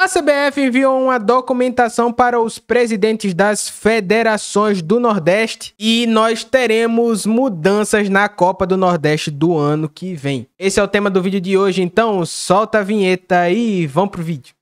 A CBF enviou uma documentação para os presidentes das federações do Nordeste e nós teremos mudanças na Copa do Nordeste do ano que vem. Esse é o tema do vídeo de hoje, então solta a vinheta e vamos pro vídeo.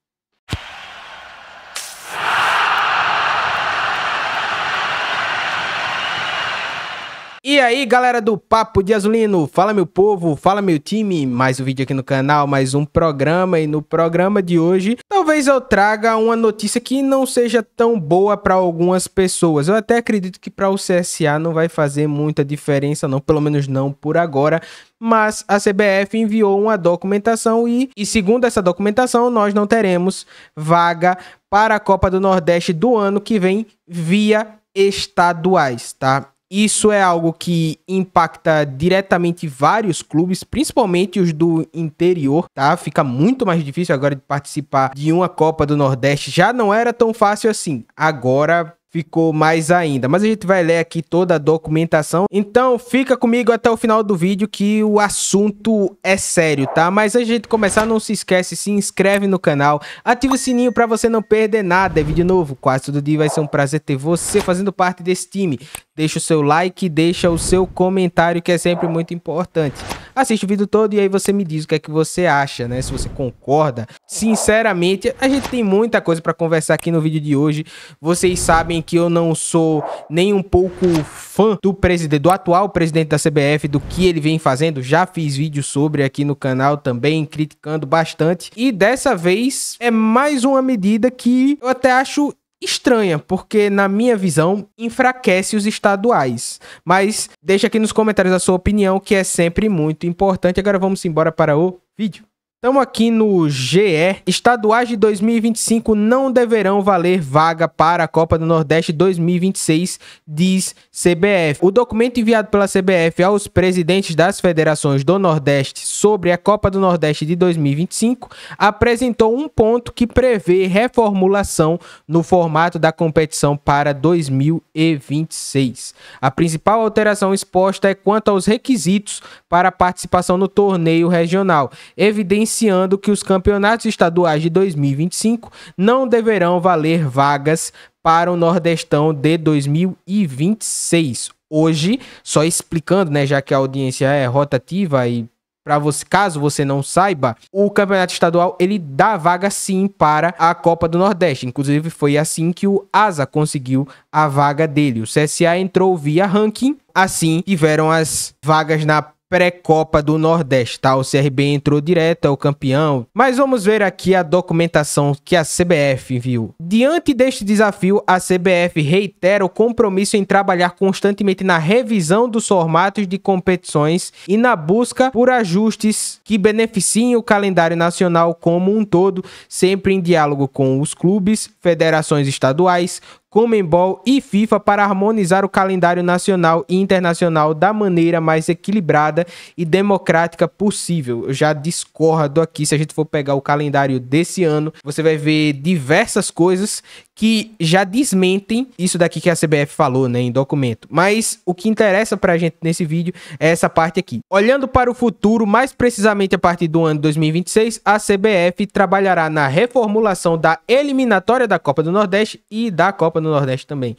E aí, galera do Papo de Azulino, fala meu povo, fala meu time, mais um vídeo aqui no canal, mais um programa e no programa de hoje, talvez eu traga uma notícia que não seja tão boa para algumas pessoas. Eu até acredito que para o CSA não vai fazer muita diferença não, pelo menos não por agora, mas a CBF enviou uma documentação e, e segundo essa documentação, nós não teremos vaga para a Copa do Nordeste do ano que vem via estaduais, tá? Isso é algo que impacta diretamente vários clubes, principalmente os do interior, tá? Fica muito mais difícil agora de participar de uma Copa do Nordeste. Já não era tão fácil assim. Agora ficou mais ainda. Mas a gente vai ler aqui toda a documentação. Então fica comigo até o final do vídeo que o assunto é sério, tá? Mas antes de gente começar, não se esquece, se inscreve no canal, ativa o sininho para você não perder nada. É vídeo novo, quase todo dia vai ser um prazer ter você fazendo parte desse time deixa o seu like, deixa o seu comentário, que é sempre muito importante. Assiste o vídeo todo e aí você me diz o que é que você acha, né? Se você concorda. Sinceramente, a gente tem muita coisa para conversar aqui no vídeo de hoje. Vocês sabem que eu não sou nem um pouco fã do presidente, do atual presidente da CBF, do que ele vem fazendo. Já fiz vídeo sobre aqui no canal também, criticando bastante. E dessa vez é mais uma medida que eu até acho estranha, porque na minha visão enfraquece os estaduais. Mas deixa aqui nos comentários a sua opinião, que é sempre muito importante. Agora vamos embora para o vídeo. Estamos aqui no GE. Estaduais de 2025 não deverão valer vaga para a Copa do Nordeste 2026, diz CBF. O documento enviado pela CBF aos presidentes das federações do Nordeste sobre a Copa do Nordeste de 2025 apresentou um ponto que prevê reformulação no formato da competição para 2026. A principal alteração exposta é quanto aos requisitos para a participação no torneio regional, Evidência evidenciando que os campeonatos estaduais de 2025 não deverão valer vagas para o Nordestão de 2026. Hoje, só explicando, né, já que a audiência é rotativa e para você, caso você não saiba, o campeonato estadual ele dá vaga sim para a Copa do Nordeste. Inclusive foi assim que o Asa conseguiu a vaga dele. O CSA entrou via ranking, assim tiveram as vagas na pré-Copa do Nordeste, tá? O CRB entrou direto é o campeão, mas vamos ver aqui a documentação que a CBF enviou. Diante deste desafio, a CBF reitera o compromisso em trabalhar constantemente na revisão dos formatos de competições e na busca por ajustes que beneficiem o calendário nacional como um todo, sempre em diálogo com os clubes, federações estaduais, Comembol e FIFA para harmonizar o calendário nacional e internacional da maneira mais equilibrada e democrática possível. Eu já discordo aqui, se a gente for pegar o calendário desse ano, você vai ver diversas coisas que já desmentem isso daqui que a CBF falou, né, em documento. Mas o que interessa pra gente nesse vídeo é essa parte aqui. Olhando para o futuro, mais precisamente a partir do ano 2026, a CBF trabalhará na reformulação da eliminatória da Copa do Nordeste e da Copa do no Nordeste também.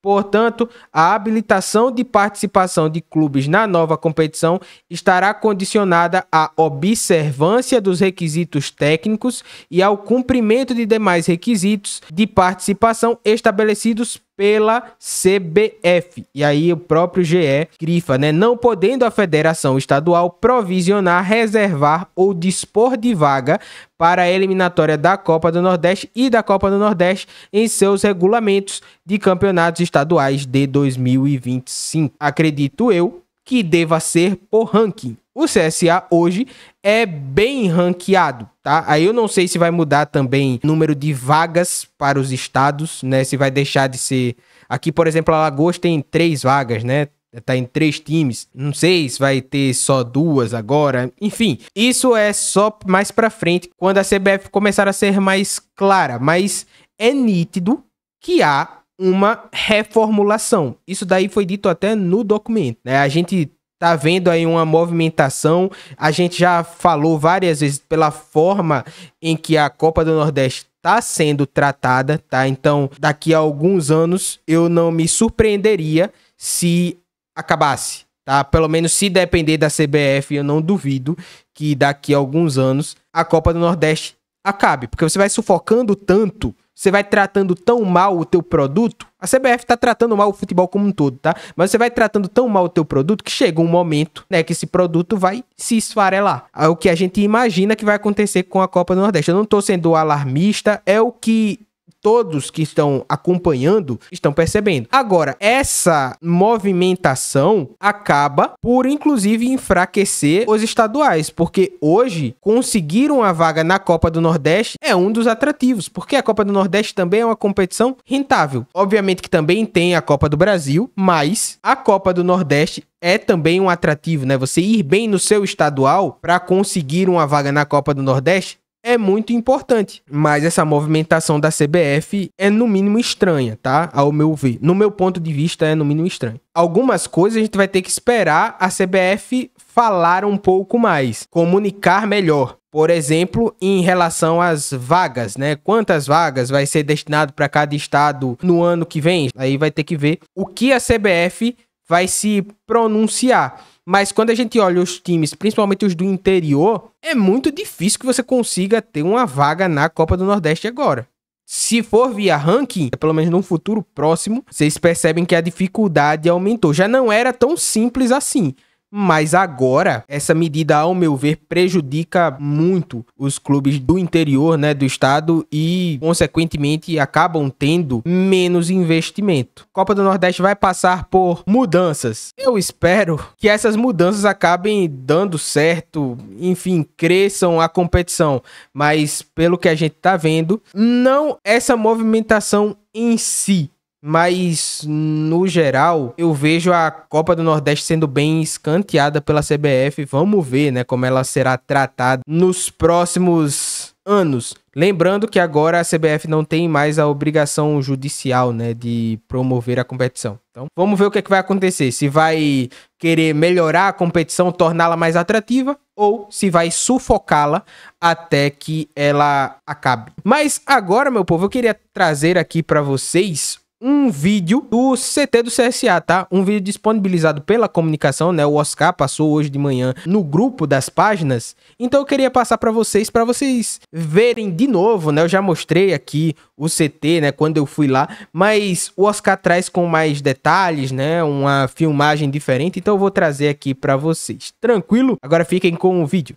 Portanto, a habilitação de participação de clubes na nova competição estará condicionada à observância dos requisitos técnicos e ao cumprimento de demais requisitos de participação estabelecidos pela CBF. E aí o próprio GE grifa, né? Não podendo a federação estadual provisionar, reservar ou dispor de vaga para a eliminatória da Copa do Nordeste e da Copa do Nordeste em seus regulamentos de campeonatos estaduais de 2025. Acredito eu que deva ser por ranking o CSA hoje é bem ranqueado, tá? Aí eu não sei se vai mudar também número de vagas para os estados, né? Se vai deixar de ser. Aqui, por exemplo, a Lagoas tem três vagas, né? Tá em três times. Não sei se vai ter só duas agora. Enfim, isso é só mais pra frente, quando a CBF começar a ser mais clara. Mas é nítido que há uma reformulação. Isso daí foi dito até no documento. Né? A gente tá vendo aí uma movimentação. A gente já falou várias vezes pela forma em que a Copa do Nordeste tá sendo tratada, tá? Então, daqui a alguns anos eu não me surpreenderia se acabasse, tá? Pelo menos se depender da CBF, eu não duvido que daqui a alguns anos a Copa do Nordeste acabe, porque você vai sufocando tanto você vai tratando tão mal o teu produto, a CBF tá tratando mal o futebol como um todo, tá? Mas você vai tratando tão mal o teu produto que chega um momento, né, que esse produto vai se esfarelar. É o que a gente imagina que vai acontecer com a Copa do Nordeste. Eu não tô sendo alarmista, é o que todos que estão acompanhando estão percebendo. Agora, essa movimentação acaba por inclusive enfraquecer os estaduais, porque hoje conseguir uma vaga na Copa do Nordeste é um dos atrativos, porque a Copa do Nordeste também é uma competição rentável. Obviamente que também tem a Copa do Brasil, mas a Copa do Nordeste é também um atrativo, né? Você ir bem no seu estadual para conseguir uma vaga na Copa do Nordeste é muito importante. Mas essa movimentação da CBF é no mínimo estranha, tá? Ao meu ver. No meu ponto de vista, é no mínimo estranho. Algumas coisas a gente vai ter que esperar a CBF falar um pouco mais, comunicar melhor. Por exemplo, em relação às vagas, né? Quantas vagas vai ser destinado para cada estado no ano que vem? Aí vai ter que ver o que a CBF vai se pronunciar. Mas quando a gente olha os times, principalmente os do interior, é muito difícil que você consiga ter uma vaga na Copa do Nordeste agora. Se for via ranking, é pelo menos num futuro próximo, vocês percebem que a dificuldade aumentou. Já não era tão simples assim. Mas agora, essa medida, ao meu ver, prejudica muito os clubes do interior né, do estado e, consequentemente, acabam tendo menos investimento. Copa do Nordeste vai passar por mudanças. Eu espero que essas mudanças acabem dando certo, enfim, cresçam a competição. Mas, pelo que a gente está vendo, não essa movimentação em si mas, no geral, eu vejo a Copa do Nordeste sendo bem escanteada pela CBF. Vamos ver, né, como ela será tratada nos próximos anos. Lembrando que agora a CBF não tem mais a obrigação judicial, né, de promover a competição. Então, vamos ver o que, é que vai acontecer. Se vai querer melhorar a competição, torná-la mais atrativa, ou se vai sufocá-la até que ela acabe. Mas agora, meu povo, eu queria trazer aqui para vocês um vídeo do CT do CSA, tá? Um vídeo disponibilizado pela comunicação, né? O Oscar passou hoje de manhã no grupo das páginas. Então eu queria passar para vocês, para vocês verem de novo, né? Eu já mostrei aqui o CT, né? Quando eu fui lá, mas o Oscar traz com mais detalhes, né? Uma filmagem diferente. Então eu vou trazer aqui para vocês. Tranquilo? Agora fiquem com o vídeo.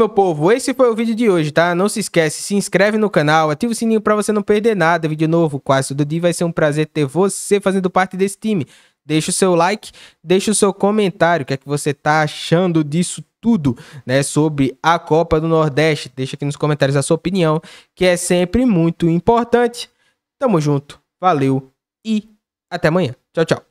meu povo. Esse foi o vídeo de hoje, tá? Não se esquece, se inscreve no canal, ativa o sininho pra você não perder nada. Vídeo novo quase todo dia. Vai ser um prazer ter você fazendo parte desse time. Deixa o seu like, deixa o seu comentário. O que é que você tá achando disso tudo, né? Sobre a Copa do Nordeste. Deixa aqui nos comentários a sua opinião, que é sempre muito importante. Tamo junto, valeu e até amanhã. Tchau, tchau.